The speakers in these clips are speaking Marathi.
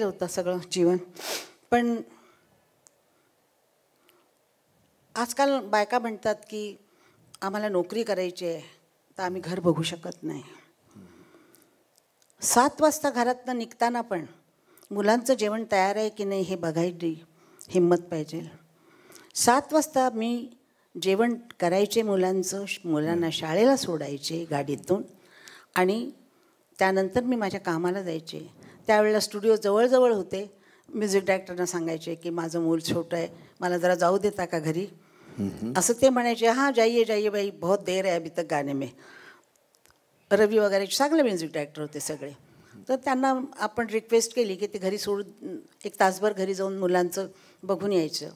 होतं सगळं जीवन पण आजकाल बायका म्हणतात की आम्हाला नोकरी करायची आहे तर आम्ही घर बघू शकत नाही सात वाजता घरातनं निघताना पण मुलांचं जेवण तयार आहे की नाही हे बघायची हिंमत पाहिजे सात वाजता मी जेवण करायचे मुलांचं मुलांना शाळेला सोडायचे गाडीतून आणि त्यानंतर मी माझ्या कामाला जायचे त्यावेळेला स्टुडिओ जवळजवळ होते म्युझिक डायरेक्टरना सांगायचे की माझं मूल छोटं आहे मला जरा जाऊ देता का घरी असं ते म्हणायचे हां जाइये जाइये बाई बहुत देर आहे अभी तक गाणे मे रवी वगैरे चांगले म्युझिक डायरेक्टर होते सगळे तर त्यांना आपण रिक्वेस्ट केली की ते घरी सोडून एक तासभर घरी जाऊन मुलांचं बघून यायचं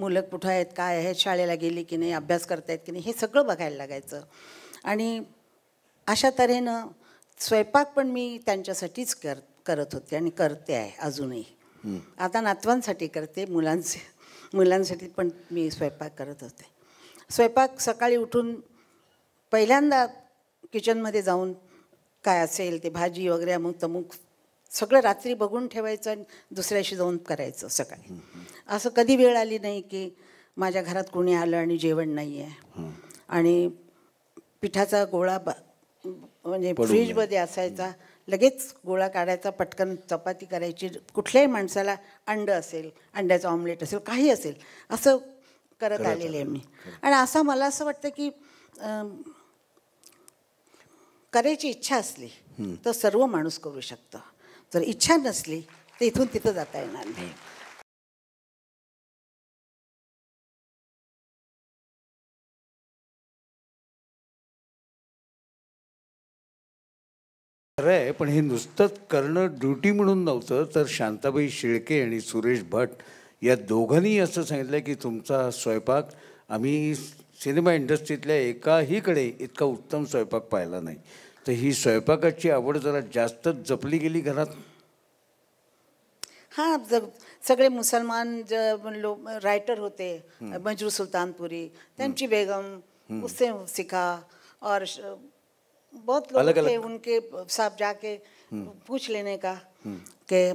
मुलं कुठं आहेत काय आहेत शाळेला गेली की नाही अभ्यास करतायत की नाही हे सगळं बघायला लागायचं आणि अशा तऱ्हेनं स्वयंपाक पण मी त्यांच्यासाठीच कर करत होते आणि करते आहे अजूनही आता नातवांसाठी करते मुलांचे मुलांसाठी पण मी स्वयंपाक करत होते स्वयंपाक सकाळी उठून पहिल्यांदा किचनमध्ये जाऊन काय असेल ते भाजी वगैरे अमुक तमुक सगळं रात्री बघून ठेवायचं आणि दुसऱ्याशी जाऊन करायचं सकाळी असं कधी वेळ आली नाही की माझ्या घरात कोणी आलं आणि जेवण नाही आहे आणि पिठाचा गोळा म्हणजे फ्रीजमध्ये असायचा लगेच गोळा काढायचा पटकन चपाती करायची कुठल्याही माणसाला अंड असेल अंड्याचं ऑमलेट असेल काही असेल असं करत आलेले आहे मी आणि असं मला असं वाटतं की करायची इच्छा असली तर सर्व माणूस करू शकतं जर इच्छा नसली तर इथून तिथं जाता येणार नाही खरं आहे पण हे नुसतंच करणं ड्युटी म्हणून नव्हतं तर शांताबाई शिळके आणि सुरेश भट या दोघांनी असं सांगितलं की तुमचा स्वयंपाक आम्ही सिनेमा इंडस्ट्रीतल्या एकाहीकडे इतका उत्तम स्वयंपाक पाहिला नाही तर ही स्वयंपाकाची आवड जरा जास्तच जपली गेली घरात हां जग सगळे मुसलमान ज लोक रायटर होते मजरू सुलतानपुरी त्यांची बेगम उसे सिखा और बहुत लोग अलग, अलग उनके साथ जाके पूछ लेने का के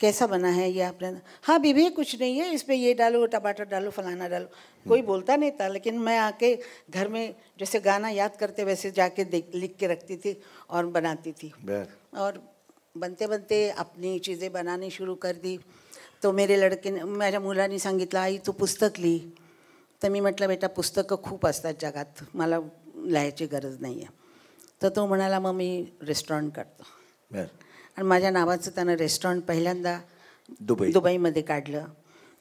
कैसा बना है ये आपने हाँ बीबी कुछ नहीं है इसमें ये डालो टमाटर डालो फलाना डालो कोई बोलता नहीं था लेकिन मैं आके घर में जैसे गाना याद करते वैसे जाके देख लिख के रखती थी और बनाती थी और बनते बनते अपनी चीज़ें बनानी शुरू कर दी तो मेरे लडके ने मुला मुलांनी संगीत आई तू तो पुस्तक ली तो मैं मतलब बेटा पुस्तक खूब असतात जगत मतलब मला लिया गरज नहीं है तर तो म्हणाला मग मी रेस्टॉरंट काढतो आणि माझ्या नावाचं त्यानं रेस्टॉरंट पहिल्यांदा दुबई दुबईमध्ये काढलं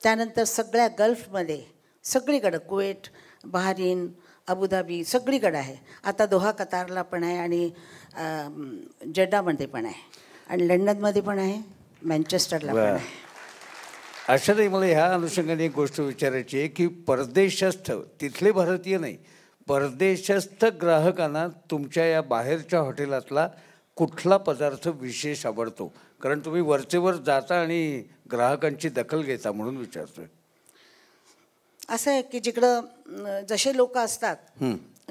त्यानंतर सगळ्या गल्फमध्ये सगळीकडं कुवेट बहारीन अबुधाबी सगळीकडं आहे आता दोहा कतारला पण आहे आणि जड्डामध्ये पण आहे आणि लंडनमध्ये पण आहे मँचेस्टरला पण आहे तरी मला ह्या अनुषंगाने एक गोष्ट विचारायची आहे की परदेशस्थ तिथले भारतीय नाही परदेशस्थ ग्राहकांना तुमच्या या बाहेरच्या हॉटेलातला कुठला पदार्थ विशेष आवडतो कारण तुम्ही वरचेवर जाता आणि ग्राहकांची दखल घेता म्हणून विचारतोय असं आहे की जिकडं जसे लोक असतात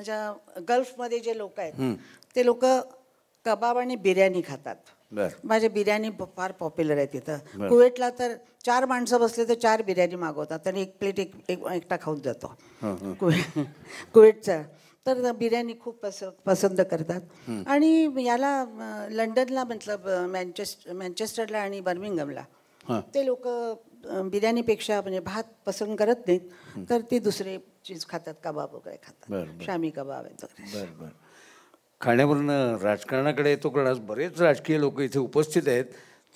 ज्या गल्फमध्ये जे लोक आहेत ते लोक कबाब आणि बिर्याणी खातात माझी बिर्याणी फार पॉप्युलर आहे तिथं कुवेटला तर चार माणसं बसले तर चार बिर्याणी मागवतात आणि एक प्लेट एक एकटा खाऊन जातो कुवे कुवेटचा तर बिर्याणी खूप पस पसंत करतात आणि याला लंडनला मतलब मॅन्चेस्ट मॅनचेस्टरला आणि बर्मिंगमला ते लोक बिर्याणीपेक्षा म्हणजे भात पसंत करत नाहीत तर ते दुसरे चीज खातात कबाब वगैरे खातात शामी कबाब वगैरे खाण्यावरनं राजकारणाकडे येतो कारण आज बरेच राजकीय लोक इथे उपस्थित आहेत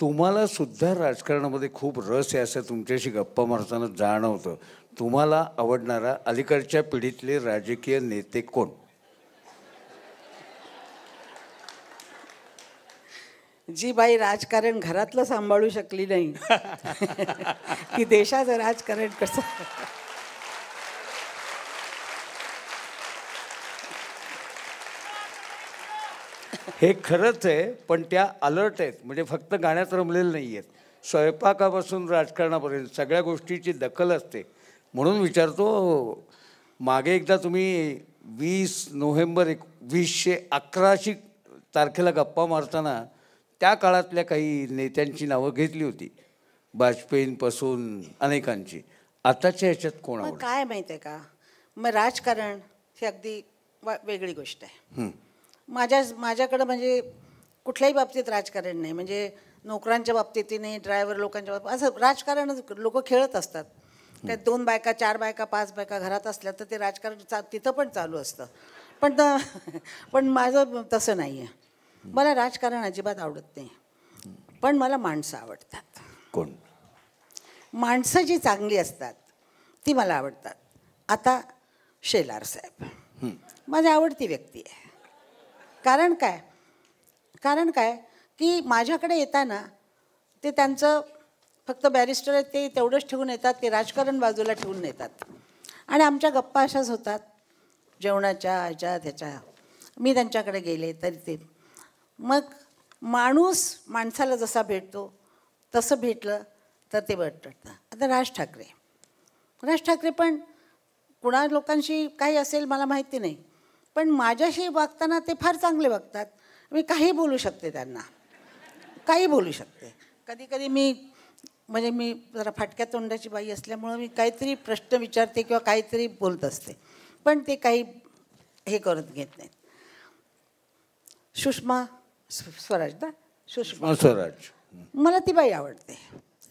तुम्हाला सुद्धा राजकारणामध्ये खूप रस आहे असं तुमच्याशी गप्पा मारताना जाणवतं तुम्हाला आवडणारा अलीकडच्या पिढीतले राजकीय नेते कोण जी बाई राजकारण घरातलं सांभाळू शकली नाही की देशाचं राजकारण कसं हे खरंच आहे पण त्या अलर्ट आहेत म्हणजे फक्त गाण्यात रमलेलं नाही आहेत स्वयंपाकापासून राजकारणापर्यंत सगळ्या गोष्टीची दखल असते म्हणून विचारतो मागे एकदा तुम्ही वीस नोव्हेंबर एक वीसशे अकराशी तारखेला गप्पा मारताना त्या काळातल्या काही नेत्यांची नावं घेतली होती वाजपेयींपासून अनेकांची आताच्या ह्याच्यात कोण काय माहिती आहे का मग राजकारण ही अगदी वेगळी गोष्ट आहे माझ्या माझ्याकडं म्हणजे कुठल्याही बाबतीत राजकारण नाही म्हणजे नोकरांच्या बाबतीतही नाही ड्रायव्हर लोकांच्या बाबतीत असं राजकारण लोक खेळत असतात काय दोन बायका चार बायका पाच बायका घरात असल्या तर ते राजकारण चा तिथं पण चालू असतं पण पण माझं तसं नाही आहे मला राजकारण अजिबात आवडत नाही पण मला माणसं आवडतात कोण माणसं जी चांगली असतात ती मला आवडतात आता शेलार साहेब माझी आवडती व्यक्ती आहे कारण काय कारण काय की माझ्याकडे येताना ते त्यांचं फक्त बॅरिस्टर आहेत ते तेवढंच ठेवून येतात ते राजकारण बाजूला ठेवून येतात आणि आमच्या गप्पा अशाच होतात जेवणाच्या ह्याच्या त्याच्या मी त्यांच्याकडे गेले तरी ते मग माणूस माणसाला जसा भेटतो तसं भेटलं तर ते बटटतं आता राज ठाकरे राज ठाकरे पण कुणा लोकांशी काही असेल मला माहिती नाही पण माझ्याशी वागताना ते फार चांगले वागतात मी काही बोलू शकते त्यांना काही बोलू शकते कधी कधी मी म्हणजे मी जरा फाटक्या तोंडाची बाई असल्यामुळं मी काहीतरी प्रश्न विचारते किंवा काहीतरी बोलत असते पण ते काही हे करत घेत नाहीत सुषमा स्वराज ना सुषमा स्वराज मला ती बाई आवडते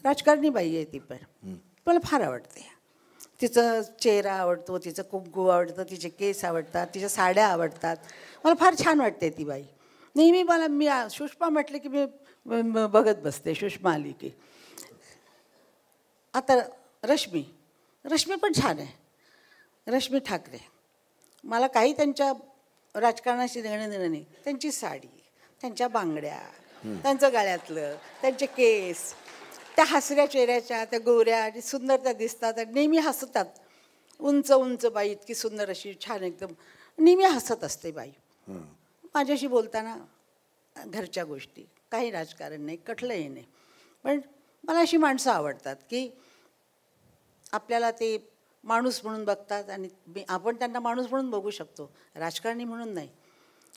राजकारणी बाई आहे ती पण मला फार आवडते तिचं चेहरा आवडतो तिचं कुंकू आवडतं तिचे केस आवडतात तिच्या साड्या आवडतात मला फार छान वाटते ती बाई नेहमी मला मी सुषमा म्हटले की मी बघत बसते सुषमा आली की आता रश्मी रश्मी पण छान आहे रश्मी ठाकरे मला काही त्यांच्या राजकारणाशी देणं देणं नाही त्यांची साडी त्यांच्या बांगड्या त्यांचं गाळ्यातलं त्यांचे केस त्या हसऱ्या चेहऱ्याच्या त्या गोऱ्या आणि सुंदर त्या दिसतात आणि नेहमी हसतात उंच उंच बाई इतकी सुंदर अशी छान एकदम नेहमी हसत असते बाई माझ्याशी बोलताना घरच्या गोष्टी काही राजकारण नाही कठलंही नाही पण मला अशी माणसं आवडतात की आपल्याला ते माणूस म्हणून बघतात आणि आपण त्यांना माणूस म्हणून बघू शकतो राजकारणी म्हणून नाही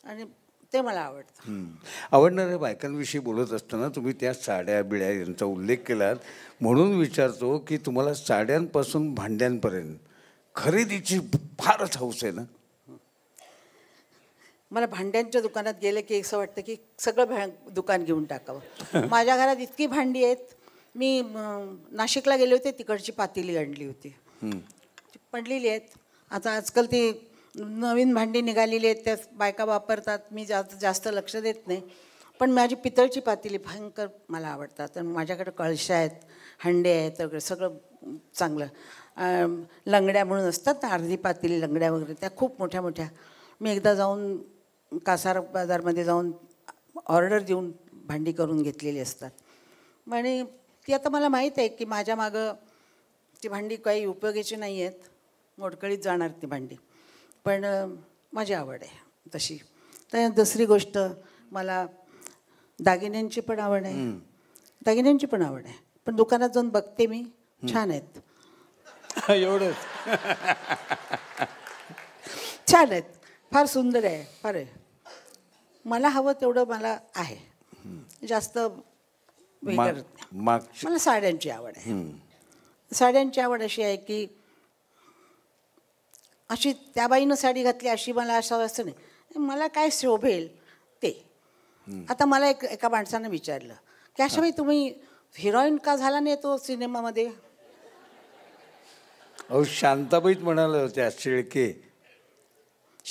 आणि ते मला आवडतं आवडणाऱ्या बायकांविषयी बोलत असताना तुम्ही त्या साड्या बिड्या यांचा उल्लेख केलात म्हणून विचारतो की तुम्हाला साड्यांपासून भांड्यांपर्यंत खरेदीची फारच हौस आहे ना मला भांड्यांच्या दुकानात गेलं की असं वाटतं की सगळं भा दुकान घेऊन टाकावं माझ्या घरात इतकी भांडी आहेत मी नाशिकला गेले होते तिकडची पातेली आणली होती पडलेली आहेत आता आजकाल ती नवीन भांडी निघालेली आहेत त्या बायका वापरतात मी जास्त जास्त लक्ष देत नाही पण माझी पितळची पातेली भयंकर मला आवडतात तर माझ्याकडे कळशा आहेत हंडे आहेत वगैरे सगळं चांगलं लंगड्या म्हणून असतात ना अर्धी पातेली लंगड्या वगैरे त्या खूप मोठ्या मोठ्या मी एकदा जाऊन कासार बाजारमध्ये जाऊन ऑर्डर देऊन भांडी करून घेतलेली असतात आणि ती आता मला माहीत आहे की माझ्या मागं ती भांडी काही उपयोगाची नाही आहेत मोडकळीत जाणार ती भांडी पण माझी आवड आहे तशी तर दुसरी गोष्ट मला दागिन्यांची पण आवड आहे दागिन्यांची पण आवड आहे पण दुकानात जाऊन बघते मी छान आहेत एवढंच छान आहेत फार सुंदर आहे फार आहे मला हवं तेवढं मला आहे जास्त मला साड्यांची आवड आहे साड्यांची आवड अशी आहे की अशी त्या बाईनं साडी घातली अशी मला असावं असं नाही मला काय शोभेल ते आता मला एक एका माणसानं विचारलं की अशा बाई तुम्ही हिरोईन का झाला नाही तो सिनेमामध्ये अहो शांताबाईत म्हणाले होत्या शिळके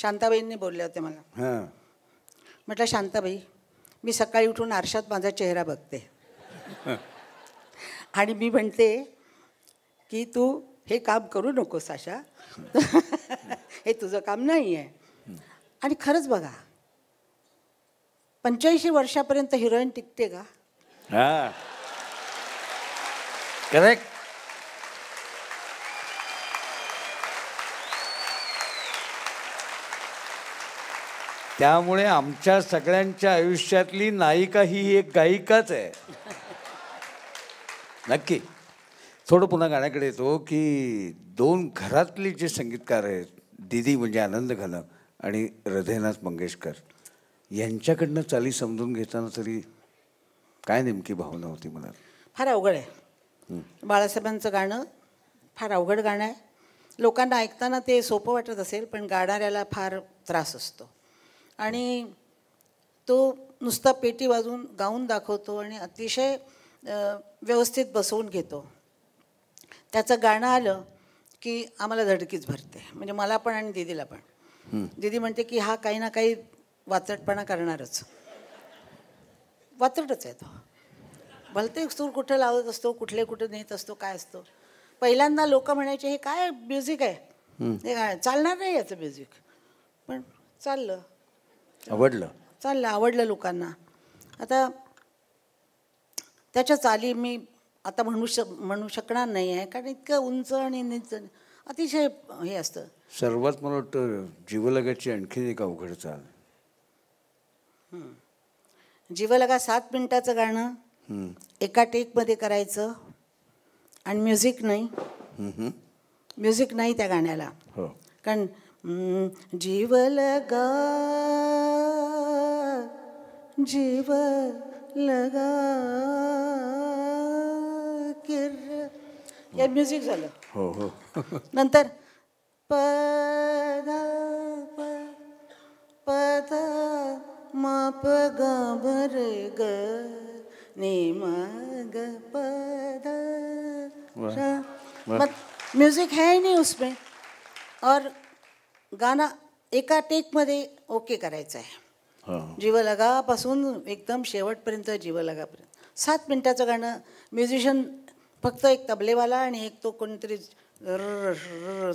शांताबाईंनी बोलले होते मला म्हटलं शांताबाई मी सकाळी उठून आरशात माझा चेहरा बघते आणि मी म्हणते की तू हे काम करू नकोस आशा हे तुझं काम नाही आहे आणि खरंच बघा पंच्याऐंशी वर्षापर्यंत हिरोईन टिकते का हा करेक्ट त्यामुळे आमच्या सगळ्यांच्या आयुष्यातली नायिका ही एक गायिकाच आहे नक्की थोडं पुन्हा गाण्याकडे येतो की दोन घरातले जे संगीतकार आहेत दिदी म्हणजे आनंद घन आणि हृदयनाथ मंगेशकर यांच्याकडनं चाली समजून घेताना तरी काय नेमकी भावना होती मला फार अवघड आहे बाळासाहेबांचं गाणं फार अवघड गाणं आहे लोकांना ऐकताना ते सोपं वाटत असेल पण गाणाऱ्याला फार त्रास असतो आणि तो नुसता पेटी वाजून गाऊन दाखवतो आणि अतिशय व्यवस्थित बसवून घेतो त्याचं गाणं आलं की आम्हाला धडकीच भरते म्हणजे मला पण आणि दिदीला पण दिदी म्हणते की हा काही ना काही वाचटपणा करणारच वाचटच आहे तो भलते सूर कुठं लावत असतो कुठले कुठं नेत असतो काय असतो पहिल्यांदा लोक म्हणायचे हे काय म्युझिक आहे हे काय चालणार नाही याचं म्युझिक पण चाललं आवडलं चाललं आवडलं लोकांना आता त्याच्या चाली मी आता म्हणू शक म्हणू शकणार नाही आहे कारण इतकं उंच आणि निच अतिशय हे असतं सर्वात मला वाटतं जीवलगाची आणखीन एक अवघड चाल जीवलगा सात मिनिटाचं गाणं एका टेकमध्ये करायचं आणि म्युझिक नाही म्युझिक नाही त्या गाण्याला हो कारण जीवलगा जीव लगा किर या म्युझिक झालं हो हो नंतर पद पदा म प ग ग ग पदा म्युझिक है नाही उसमे और गाना एका टेकमध्ये ओके करायचं आहे जीवलगापासून एकदम शेवटपर्यंत जीवलगापर्यंत सात मिनटाचं गाणं म्युझिशियन फक्त एक तबलेवाला आणि एक तो कोणीतरी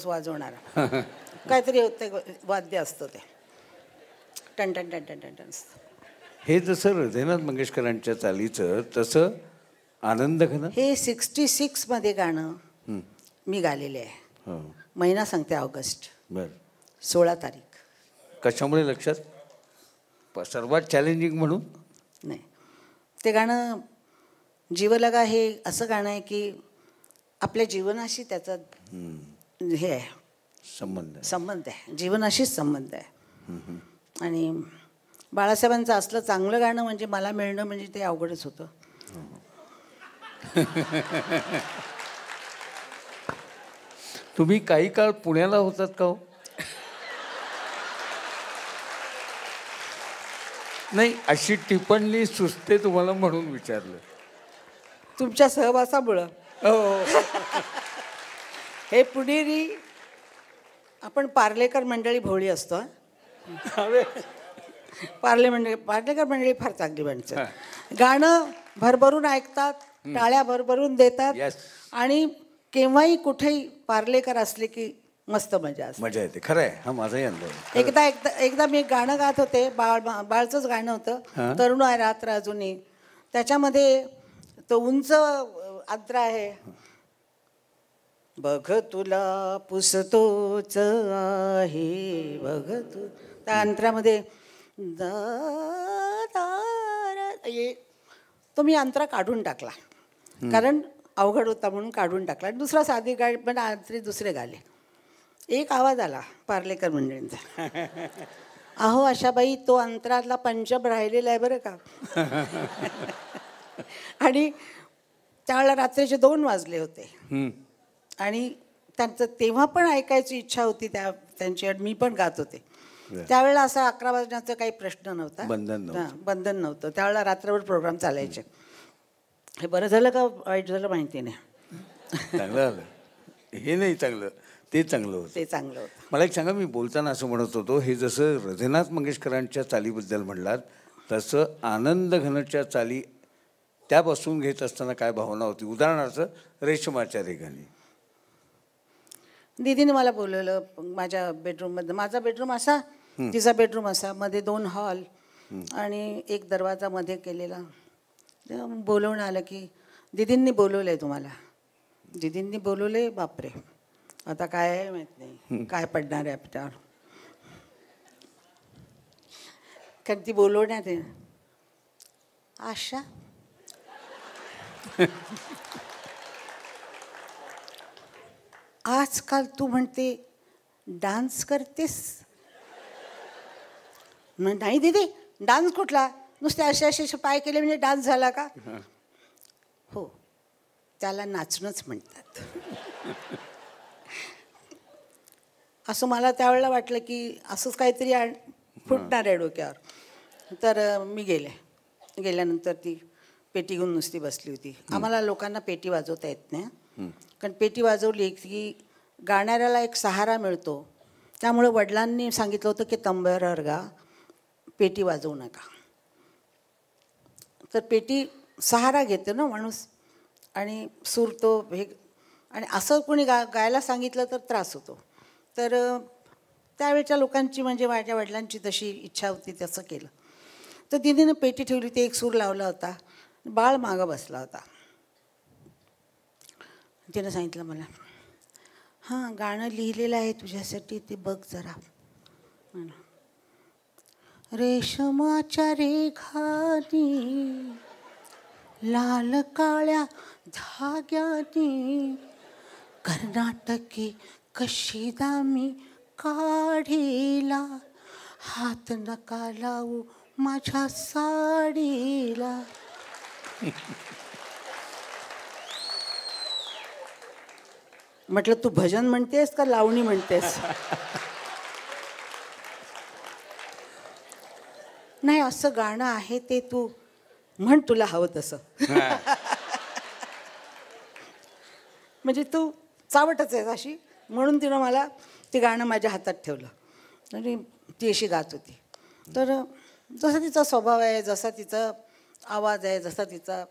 वाजवणारा काहीतरी वाद्य असतं ते टन टन टन टन टन टन हे जसं हृदयनाथ मंगेशकरांच्या चालीचं तसं आनंद घन हे सिक्स्टी मध्ये गाणं मी गालेले आहे हो. महिना सांगते ऑगस्ट बर सोळा तारीख कशामुळे लक्षात सर्वात चॅलेंजिंग म्हणून नाही ते गाणं जीवलगा हे असं गाणं आहे की आपल्या जीवनाशी त्याचा हे आहे संबंध संबंध आहे जीवनाशीच संबंध आहे आणि बाळासाहेबांचं असलं चांगलं गाणं म्हणजे मला मिळणं म्हणजे ते अवघडच होतं हो. तुम्ही काही काळ पुण्याला होतात का हो? नाही अशी टिप्पणी सुचते तुम्हाला म्हणून विचारलं तुमच्या सहवासामुळं हो. हे पुणेरी आपण पार्लेकर मंडळी भोळी असतो पार्ले मंडळी पार्लेकर मंडळी फार चांगली माणसं गाणं भरभरून ऐकतात टाळ्या भरभरून देतात आणि केव्हाही कुठेही पार्लेकर असले की मस्त मजा मजा येते खरं आहे हा माझाही अनुभव एकदा एकदा एकदा मी गाणं गात होते बाळ बाळचंच गाणं होतं तरुण आहे रात्र अजूनही त्याच्यामध्ये तो उंच अंतर आहे बघ तुला पुसतोच आहे बघ तू त्या अंतरामध्ये तो मी अंतरा काढून टाकला कारण अवघड होता म्हणून काढून टाकला दुसरा साधी गाडी पण रात्री दुसरे गाले एक आवाज आला पार्लेकर मंडळींचा अहो आशाबाई तो अंतरातला पंचम राहिलेला आहे बरं का आणि त्यावेळेला रात्रीचे दोन वाजले होते आणि त्यांचं तेव्हा पण ऐकायची इच्छा होती त्या त्यांची मी पण गात होते त्यावेळेला असा अकरा वाजण्याचा काही प्रश्न नव्हता बंधन बंधन नव्हतं त्यावेळेला रात्रभर प्रोग्राम चालायचे हे बरं झालं का वाईट झालं माहिती नाही हे नाही चांगलं ते चांगलं होतं ते चांगलं होतं मला एक सांगा मी बोलताना असं म्हणत होतो हे जसं हृदयनाथ मंगेशकरांच्या चालीबद्दल म्हणलात तसं आनंद घनच्या चाली त्या बसून घेत असताना काय भावना होती उदाहरणार्थ रेशमाच्या ठिकाणी दिदीने मला बोलवलं माझ्या बेडरूममध्ये माझा बेडरूम असा तिचा बेडरूम असा मध्ये दोन हॉल आणि एक दरवाजा मध्ये केलेला बोलवणं आलं की दिदींनी बोलवलंय तुम्हाला दिदींनी बोलवले बापरे आता काय माहित नाही काय पडणार आहे आपल्यावर कारण ती बोलवण्यात आहे आशा आजकाल तू म्हणते डान्स करतेस नाही दिदी डान्स कुठला नुसते असे असे पाय केले म्हणजे डान्स झाला का हो त्याला नाचणंच म्हणतात असं मला त्यावेळेला वाटलं की असंच काहीतरी फुटणार आहे डोक्यावर तर मी गेले गेल्यानंतर ती पेटी घेऊन नुसती बसली होती आम्हाला लोकांना पेटी वाजवता येत नाही कारण पेटी वाजवली की गाणाऱ्याला एक सहारा मिळतो त्यामुळे वडिलांनी सांगितलं होतं की तंबर गा पेटी वाजवू नका तर पेटी सहारा घेते ना माणूस आणि सूर तो हे आणि असं कोणी गा गायला सांगितलं तर त्रास होतो तर त्यावेळच्या लोकांची म्हणजे माझ्या वडिलांची तशी इच्छा होती तसं केलं तर दिदीनं पेटी ठेवली ते एक सूर लावला होता बाळ मागं बसला होता तिनं सांगितलं मला हां गाणं लिहिलेलं आहे तुझ्यासाठी ते बघ जरा रेशमाच्या रेखानी लाल काळ्या धाग्यानी कर्नाटकी कशी दामी काढीला हात नका लावू माझ्या साडीला म्हटलं तू भजन म्हणतेस का लावणी म्हणतेस नाही असं गाणं आहे ते तू म्हण तुला हवं तसं म्हणजे तू चावटच आहेस अशी म्हणून तिनं मला ते गाणं माझ्या हातात ठेवलं आणि ती अशी गात होती तर जसा तिचा स्वभाव आहे जसा तिचं आवाज आहे जसा तिचा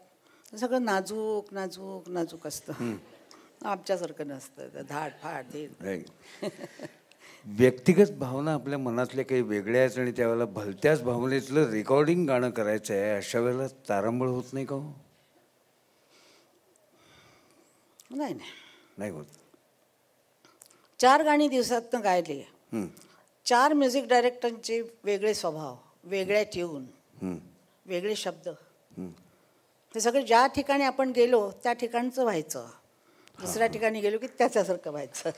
सगळं नाजूक नाजूक नाजूक असतं आमच्यासारखं नसतं धाड फाड दे व्यक्तिगत भावना आपल्या मनातल्या काही वेगळ्या आहेत आणि त्यावेळेला भलत्याच भावनेतलं रेकॉर्डिंग गाणं करायचं आहे अशा वेळेला तारांबळ होत नाही का हो नाही नाही होत चार गाणी दिवसातनं गायली चार म्युझिक डायरेक्टरचे वेगळे स्वभाव वेगळ्या ट्यून वेगळे शब्द ते सगळं ज्या ठिकाणी आपण गेलो त्या ठिकाणचं व्हायचं दुसऱ्या ठिकाणी गेलो की त्याच्यासारखं व्हायचं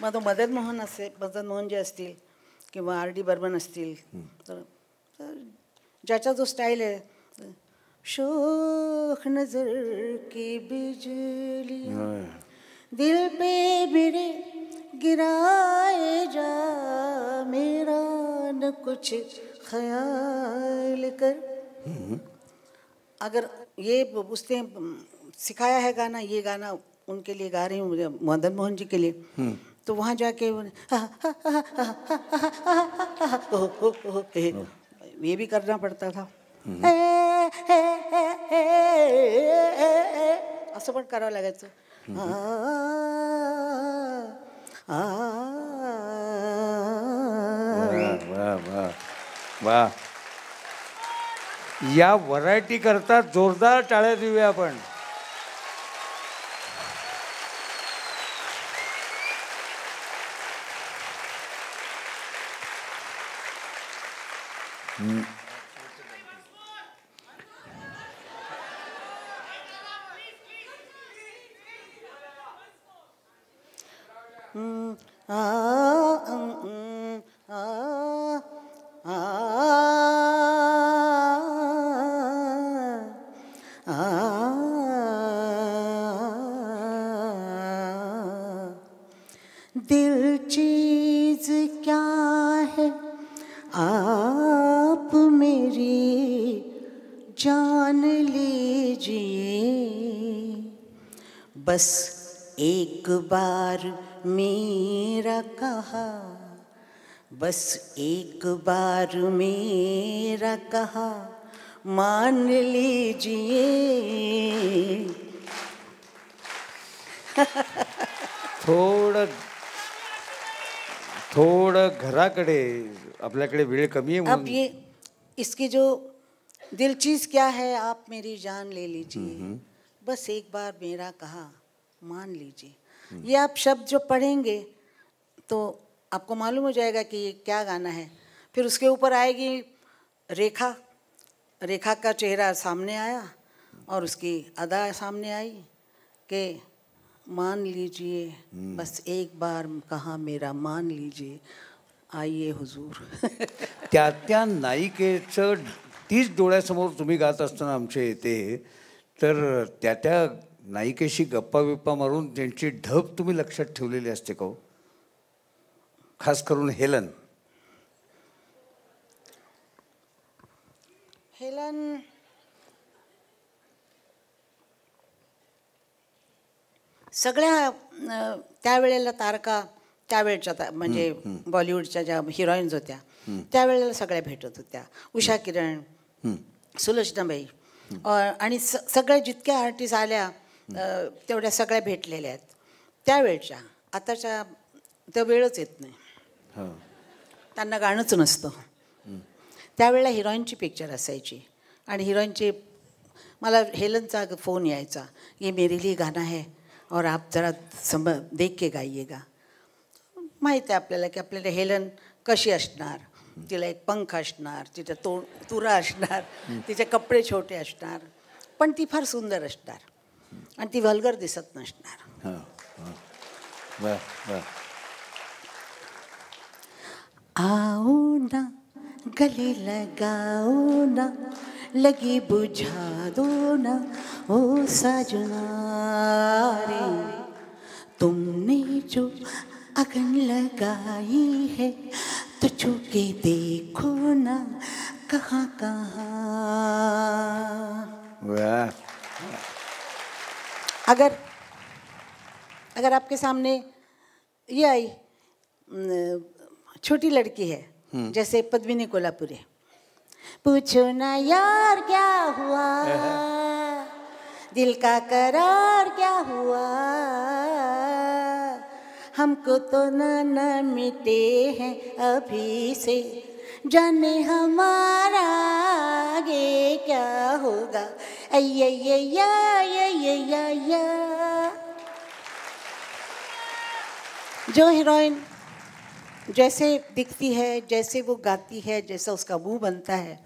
मग तो मदन मोहन असे मदन मोहन जे असतील किंवा आर डी बर्मन असतील तर ज्याचा जो स्टाईल आहे शोख नजर की बिजली दिल पे मेरे गिराए जा मेरा न कुछ ख्याल कर अगर ये उसने सिखाया है गाना ये गाना उनके लिए गा रही हूँ मदन मोहन जी के लिए तो वहाँ जाके ये भी करना पड़ता था असं पण करावं लागायचं वाह वाह या करता जोरदार टाळ्या देऊया आपण मान लीजिए बस एक बार मेरा कहा बस एक बार मेरा कहा मान लीजिए थोड़ा थोड़ा घराकडे कड़े वेळ कमी आहे अब म्हणून ये इसके जो दिल चीज क्या है आप मेरी जान ले लीजिए हम्म, हम्म। बस एक बार मेरा कहा मान लीजिए ये आप शब्द जो पढ़ेंगे तो आपको मालूम हो जाएगा कि ये क्या गाना है फिर उसके ऊपर आएगी रेखा रेखा का चेहरा सामने आया और उसकी अदा सामने आई कि मान लीजिए हम्म। बस एक बार कहा मेरा मान लीजिए आइए हुजूर क्या नाई के तीच डोळ्यासमोर तुम्ही गात असताना आमच्या येते तर त्या त्या नायिकेशी गप्पा बिप्पा मारून त्यांची ढब तुम्ही लक्षात ठेवलेली असते का हो? खास करून हेलन हेलन सगळ्या त्यावेळेला तारका त्यावेळच्या म्हणजे बॉलिवूडच्या ज्या हिरोईन्स होत्या त्यावेळेला सगळ्या भेटत होत्या उषा किरण सुलश आणि स सगळ्या जितक्या आर्टिस्ट आल्या तेवढ्या सगळ्या भेटलेल्या आहेत त्यावेळच्या आताच्या त्या वेळच येत नाही त्यांना गाणंच नसतं त्यावेळेला हिरोईनची पिक्चर असायची आणि हिरोईनची मला हेलनचा फोन यायचा ये मेरे गाणं आहे और आप जरा सम देख के गा माहीत आहे आपल्याला की आपल्याला हेलन कशी असणार तिला एक पंख असणार तिच्या तो तुरा असणार तिचे कपडे छोटे असणार पण ती फार सुंदर असणार आणि ती व्हल्गर दिसत नसणार आओ गले लगाओ लगी बुझा दो ना ओ सजना तुमने जो अगन लगाई है तो चुके देखो ना कहा अगर अगर आपके सामने ये आई छोटी लड़की है हम्म। जैसे पद्मिनी कोल्हापुरे पूछो ना यार क्या हुआ दिल का करार क्या हुआ हमको तो न मिटे हैं अभी से जाने हमारा आगे क्या होगा अय या या जो हीरोइन जैसे दिखती है जैसे वो गाती है जैसा उसका मुंह बनता है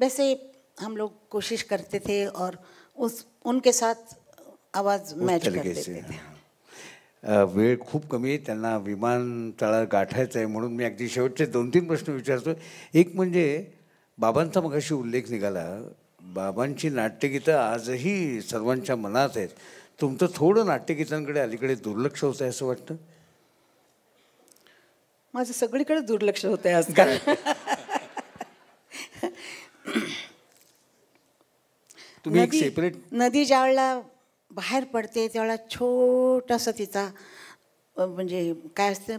वैसे हम लोग कोशिश करते थे और उस उनके साथ आवाज़ मैच कर थे, थे वेळ खूप कमी आहे त्यांना विमानतळावर गाठायचं आहे म्हणून मी अगदी शेवटचे दोन तीन प्रश्न विचारतो एक म्हणजे बाबांचा अशी उल्लेख निघाला बाबांची नाट्यगीतं आजही सर्वांच्या मनात आहेत तुमचं थोडं नाट्यगीतांकडे अलीकडे दुर्लक्ष होतं आहे असं वाटतं माझं सगळीकडे दुर्लक्ष होत आहे आजकाल तुम्ही एक सेपरेट नदी ज्या वेळेला बाहेर पडते त्यावेळा छोटासा तिचा म्हणजे काय असते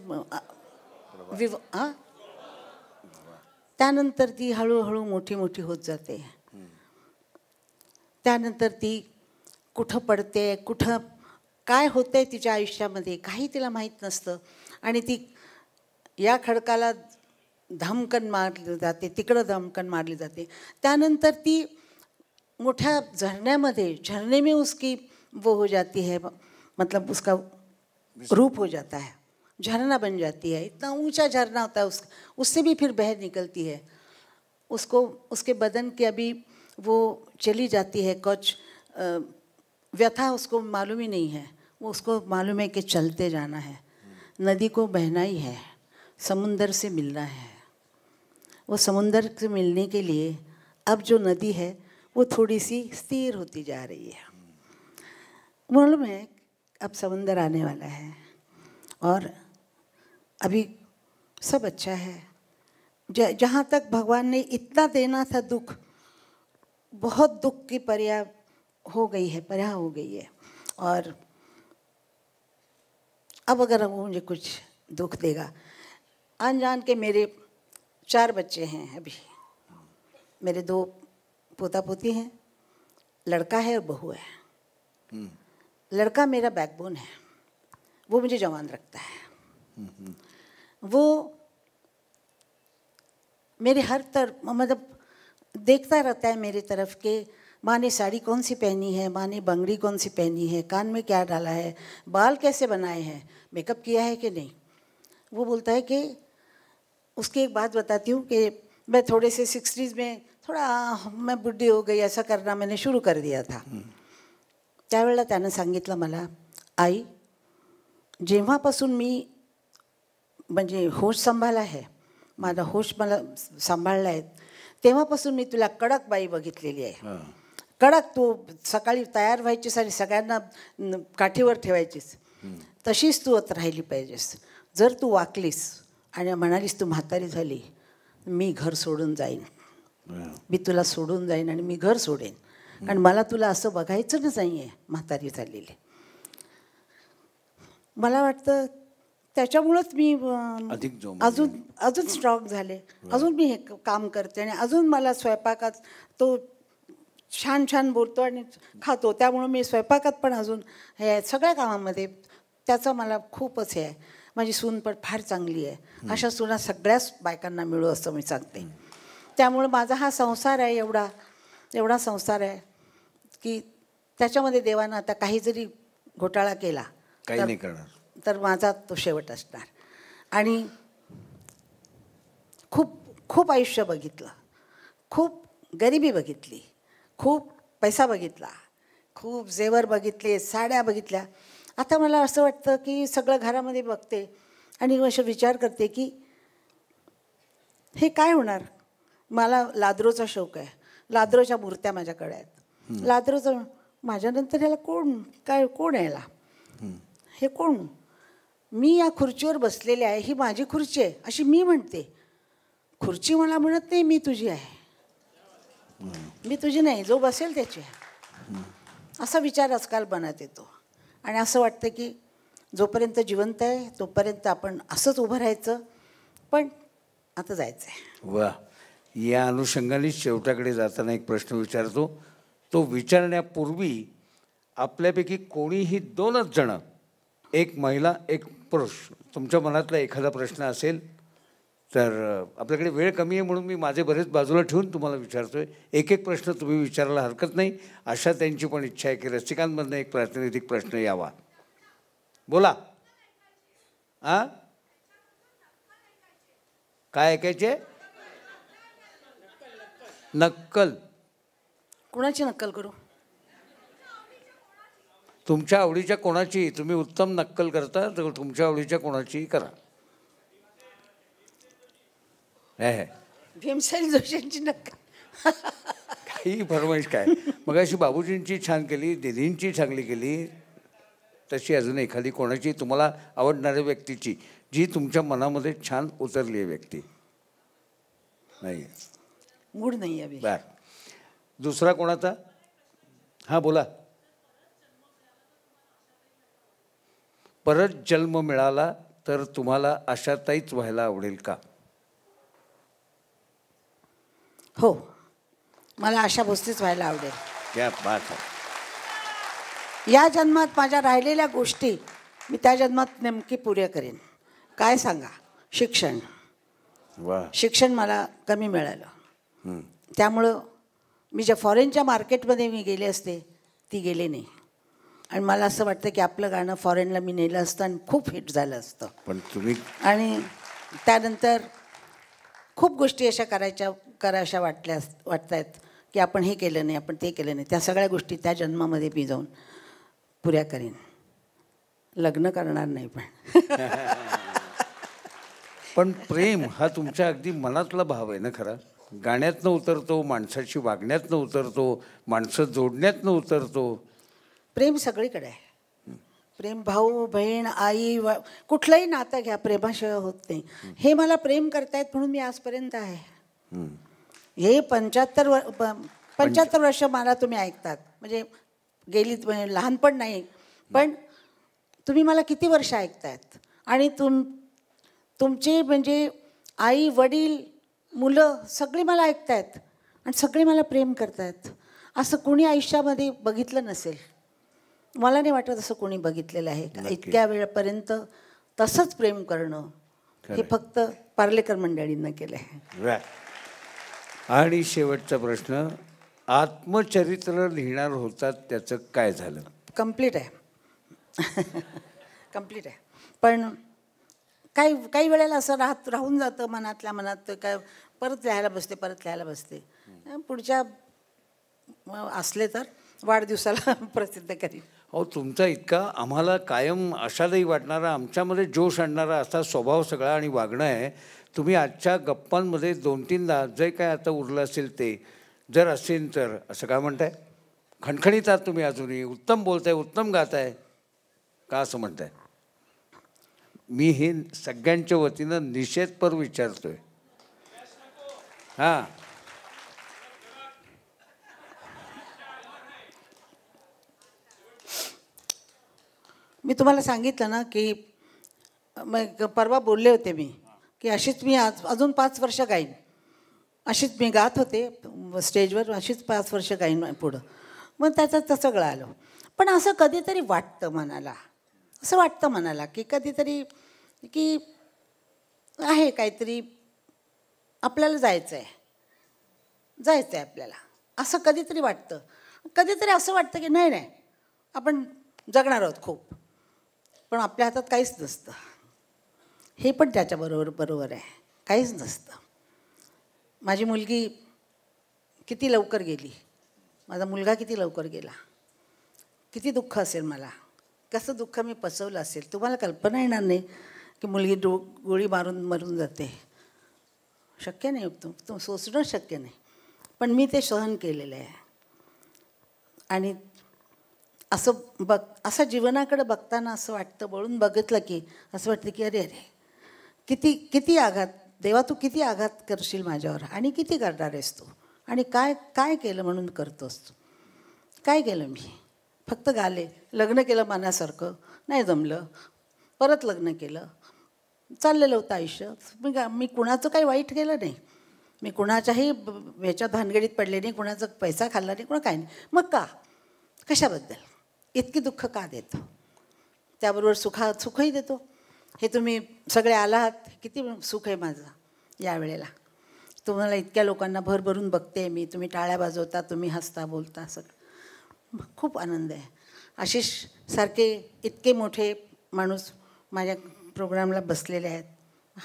विव हां त्यानंतर ती हळूहळू मोठी मोठी होत जाते त्यानंतर ती कुठं पडते कुठं काय होतं आहे तिच्या आयुष्यामध्ये काही तिला माहीत नसतं आणि ती या खडकाला धमकन मारली जाते तिकडं धमकन मारली जाते त्यानंतर ती मोठ्या झरण्यामध्ये झरणे मी उसकी वो हो जाती है मतलब उसका रूप हो जाता है झरना बन जाती है इतना ऊंचा झरना होता है उस उससे भी फिर बह निकलती है उसको उसके बदन के अभी वो चली जाती है कुछ व्यथा उसको मालूम ही नहीं है वो उसको मालूम है कि चलते जाना है नदी को बहना ही है समुंदर से मिलना है वो समुंदर से मिलने के लिए अब जो नदी है वो थोड़ी सी स्थिर होती जा रही है मालूम है अब समंदर आने वाला है और अभी सब अच्छा है जहाँ तक भगवान ने इतना देना था दुख बहुत दुख की पर्या हो गई है पर्या हो गई है और अब अगर वो मुझे कुछ दुख देगा अनजान के मेरे चार बच्चे हैं अभी मेरे दो पोता पोती हैं लड़का है और बहू है हम्म। लड़का मेरा बैकबोन है वो मुझे जवान रखता है वो मेरे हर तरफ मतलब देखता रहता है मेरे तरफ के माँ ने साड़ी कौन सी पहनी है माँ ने बंगड़ी कौन सी पहनी है कान में क्या डाला है बाल कैसे बनाए हैं मेकअप किया है कि नहीं वो बोलता है कि उसकी एक बात बताती हूँ कि मैं थोड़े से सिक्सटीज़ में थोड़ा मैं बुढ़ी हो गई ऐसा करना मैंने शुरू कर दिया था त्यावेळेला त्यानं सांगितलं मला आई जेव्हापासून मी म्हणजे होश सांभाळला आहे माझा होश मला सांभाळला आहे तेव्हापासून मी तुला कडक बाई बघितलेली आहे कडक तू सकाळी तयार व्हायचीस आणि सगळ्यांना काठीवर ठेवायचीस तशीच तू राहिली पाहिजेस जर तू वाकलीस आणि म्हणालीस तू म्हातारी झाली मी घर सोडून जाईन मी तुला सोडून जाईन आणि मी घर सोडेन कारण मला तुला असं बघायचं नाही आहे म्हातारी झालेली मला वाटतं त्याच्यामुळंच मी अजून अजून स्ट्रॉंग झाले अजून मी हे काम करते आणि अजून मला स्वयंपाकात तो छान छान बोलतो आणि खातो त्यामुळं मी स्वयंपाकात पण अजून हे सगळ्या कामामध्ये त्याचा मला खूपच हे आहे माझी सून पण फार चांगली आहे अशा सुना सगळ्याच बायकांना मिळू असं मी सांगते त्यामुळं माझा हा संसार आहे एवढा एवढा संसार आहे की त्याच्यामध्ये देवानं आता काही जरी घोटाळा केला काही नाही करणार तर माझा तो शेवट असणार आणि खूप खूप आयुष्य बघितलं खूप गरिबी बघितली खूप पैसा बघितला खूप जेवर बघितले साड्या बघितल्या आता मला असं वाटतं की सगळं घरामध्ये बघते आणि असं विचार करते की हे काय होणार मला लादरोचा शौक आहे लाद्रोच्या मूर्त्या माझ्याकडे आहेत लाद्रोचं माझ्यानंतर याला कोण काय कोण यायला हे कोण मी या खुर्चीवर बसलेली आहे ही माझी खुर्ची आहे अशी मी म्हणते खुर्ची मला म्हणत नाही मी तुझी आहे मी तुझी नाही जो बसेल त्याची आहे असा विचार आजकाल बनत येतो आणि असं वाटतं की जोपर्यंत जिवंत आहे तोपर्यंत आपण असंच उभं राहायचं पण आता जायचं आहे वा या अनुषंगाने शेवटाकडे जाताना एक प्रश्न विचारतो तो विचारण्यापूर्वी आपल्यापैकी कोणीही दोनच जणं एक महिला एक पुरुष तुमच्या मनातला एखादा प्रश्न असेल तर आपल्याकडे वेळ कमी आहे म्हणून मी माझे बरेच बाजूला ठेवून तुम्हाला विचारतो आहे एक एक प्रश्न तुम्ही विचारायला हरकत नाही अशा त्यांची पण इच्छा आहे की रसिकांमधनं एक प्रातिनिधिक प्रश्न यावा बोला आ काय ऐकायचे नक्कल कोणाची नक्कल करू तुमच्या आवडीच्या कोणाची तुम्ही उत्तम नक्कल करता तर तुमच्या आवडीच्या कोणाची करा भीमसेन जोशींची नक्कल काही फरमाईश काय मग अशी बाबूजींची छान केली दिदींची चांगली केली तशी अजून एखादी कोणाची तुम्हाला आवडणाऱ्या व्यक्तीची जी तुमच्या मनामध्ये छान उतरली आहे व्यक्ती नाही मूड नाही आहे बर दुसरा कोणाचा हां बोला परत जन्म मिळाला तर तुम्हाला अशातहीच व्हायला आवडेल का हो मला अशा गोष्टीच व्हायला आवडेल क्या बात या जन्मात माझ्या राहिलेल्या गोष्टी मी त्या जन्मात नेमकी पुऱ्या करेन काय सांगा शिक्षण वा शिक्षण मला कमी मिळालं त्यामुळं मी ज्या फॉरेनच्या मार्केटमध्ये मी गेले असते ती गेले नाही आणि मला असं वाटतं की आपलं गाणं फॉरेनला मी नेलं असतं आणि खूप हिट झालं असतं पण तुम्ही आणि त्यानंतर खूप गोष्टी अशा करायच्या अशा वाटल्या वाटत आहेत की आपण हे केलं नाही आपण ते केलं नाही त्या सगळ्या गोष्टी त्या जन्मामध्ये मी जाऊन पुऱ्या करीन लग्न करणार नाही पण पण प्रेम हा तुमच्या अगदी मनातला भाव आहे ना खरा गाण्यातनं उतरतो माणसाची वागण्यातनं उतरतो माणसं जोडण्यातनं उतरतो प्रेम सगळीकडे आहे प्रेम भाऊ बहीण आई वा कुठलंही नातं घ्या प्रेमाशिवाय होत नाही हे मला प्रेम करतायत म्हणून मी आजपर्यंत आहे हे पंच्याहत्तर व पंच्याहत्तर वर्ष मला तुम्ही ऐकतात म्हणजे गेली म्हणजे लहानपण नाही पण तुम्ही मला किती वर्ष ऐकतायत आणि तुम तुमचे म्हणजे आई वडील मुलं सगळी मला ऐकतायत आणि सगळे मला प्रेम करतायत असं कोणी आयुष्यामध्ये बघितलं नसेल मला नाही वाटत असं कोणी बघितलेलं आहे का इतक्या वेळापर्यंत तसंच प्रेम करणं हे फक्त पार्लेकर मंडळींना केलं आहे आणि शेवटचा प्रश्न आत्मचरित्र लिहिणार होतात त्याचं काय झालं कम्प्लीट आहे कम्प्लीट आहे पण काही काही वेळेला असं राहत राहून जातं मनातल्या मनात काय परत लिहायला बसते परत लिहायला बसते पुढच्या असले तर वाढदिवसाला प्रसिद्ध करीन अहो तुमचा इतका आम्हाला कायम आशादायी वाटणारा आमच्यामध्ये जोश आणणारा असा स्वभाव सगळा आणि वागणं आहे तुम्ही आजच्या गप्पांमध्ये दोन तीनदा जे काय आता उरलं असेल ते जर असेल तर असं काय म्हणताय खणखणीत आहात तुम्ही अजूनही उत्तम बोलताय उत्तम गात आहे का असं म्हणताय मी हे सगळ्यांच्या वतीनं निषेधपर विचारतो आहे हां मी तुम्हाला सांगितलं ना की मग परवा बोलले होते मी की अशीच मी आज अजून पाच वर्ष गाईन अशीच मी गात होते स्टेजवर अशीच पाच वर्ष गाईन पुढं मग त्याचं तसं गळालं पण असं कधीतरी वाटतं मनाला असं वाटतं मनाला की कधीतरी की आहे काहीतरी आपल्याला जायचं आहे जायचं आहे आपल्याला असं कधीतरी वाटतं कधीतरी असं वाटतं की नाही नाही आपण जगणार आहोत खूप पण आपल्या हातात काहीच नसतं हे पण त्याच्याबरोबर बरोबर आहे काहीच नसतं माझी मुलगी किती लवकर गेली माझा मुलगा किती लवकर गेला किती दुःख असेल मला कसं दुःख मी पसवलं असेल तुम्हाला कल्पना येणार नाही की मुलगी डो गोळी मारून मरून जाते शक्य नाही तुम तुम सोसणं शक्य नाही पण मी ते सहन केलेलं आहे आणि असं बघ असं जीवनाकडे बघताना असं वाटतं बळून बघितलं की असं वाटतं की अरे अरे किती किती आघात देवा तू किती आघात करशील माझ्यावर आणि किती करणार आहेस तू आणि काय काय केलं म्हणून करतोस तू काय केलं मी फक्त गाले लग्न केलं मनासारखं नाही जमलं परत लग्न केलं चाललेलं होतं आयुष्य मी गा मी कुणाचं काही वाईट केलं नाही मी कुणाच्याही ह्याच्या भानगडीत पडले नाही कुणाचा पैसा खाल्ला नाही कुणा काय नाही मग का कशाबद्दल इतकी दुःख का देतो त्याबरोबर सुखा सुखही देतो हे तुम्ही सगळे आला आहात किती सुख आहे माझं यावेळेला तुम्हाला इतक्या लोकांना भरभरून बघते मी तुम्ही टाळ्या बाजवता तुम्ही हसता बोलता सगळं खूप आनंद आहे आशिष सारखे इतके मोठे माणूस माझ्या प्रोग्रामला बसलेले आहेत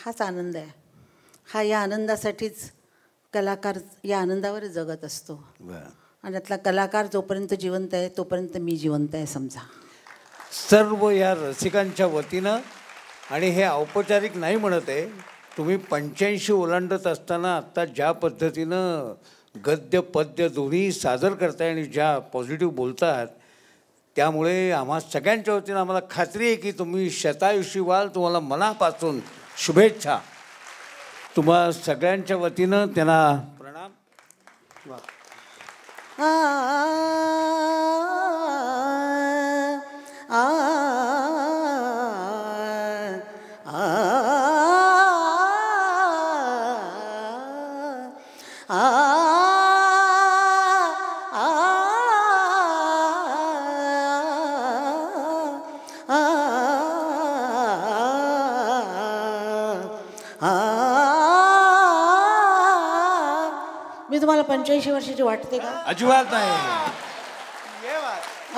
हाच आनंद आहे हा या आनंदासाठीच कलाकार या आनंदावर जगत असतो आणि त्यातला कलाकार जोपर्यंत जिवंत आहे तोपर्यंत मी जिवंत आहे समजा सर्व या रसिकांच्या वतीनं आणि हे औपचारिक नाही म्हणत आहे तुम्ही पंच्याऐंशी ओलांडत असताना आत्ता ज्या पद्धतीनं गद्य पद्य दोन्ही सादर करताय आणि ज्या पॉझिटिव्ह बोलतात त्यामुळे आम्हा सगळ्यांच्या वतीनं आम्हाला खात्री आहे की तुम्ही शतायुषी व्हाल तुम्हाला मनापासून शुभेच्छा तुम्हा सगळ्यांच्या वतीनं त्यांना प्रणाम पंच्याऐंशी वर्षाची वाटते का अजिबा नहीं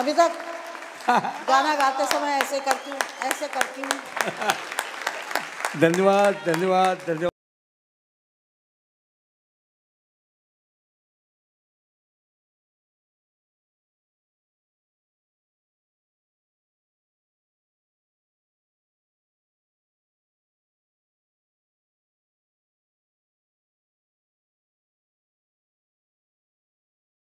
अभी तक गाना गाते समय ऐसे करती हूँ ऐसे करती हूँ धन्यवाद धन्यवाद धन्यवाद